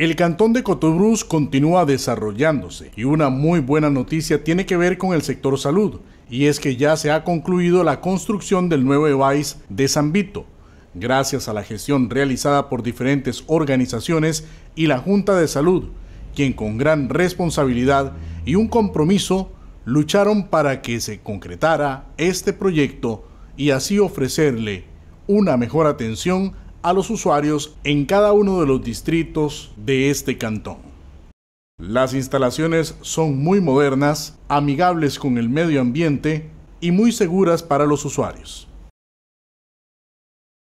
El cantón de Cotobruz continúa desarrollándose y una muy buena noticia tiene que ver con el sector salud y es que ya se ha concluido la construcción del nuevo EVAIS de San Vito. Gracias a la gestión realizada por diferentes organizaciones y la Junta de Salud, quien con gran responsabilidad y un compromiso lucharon para que se concretara este proyecto y así ofrecerle una mejor atención a los usuarios en cada uno de los distritos de este cantón. Las instalaciones son muy modernas, amigables con el medio ambiente y muy seguras para los usuarios.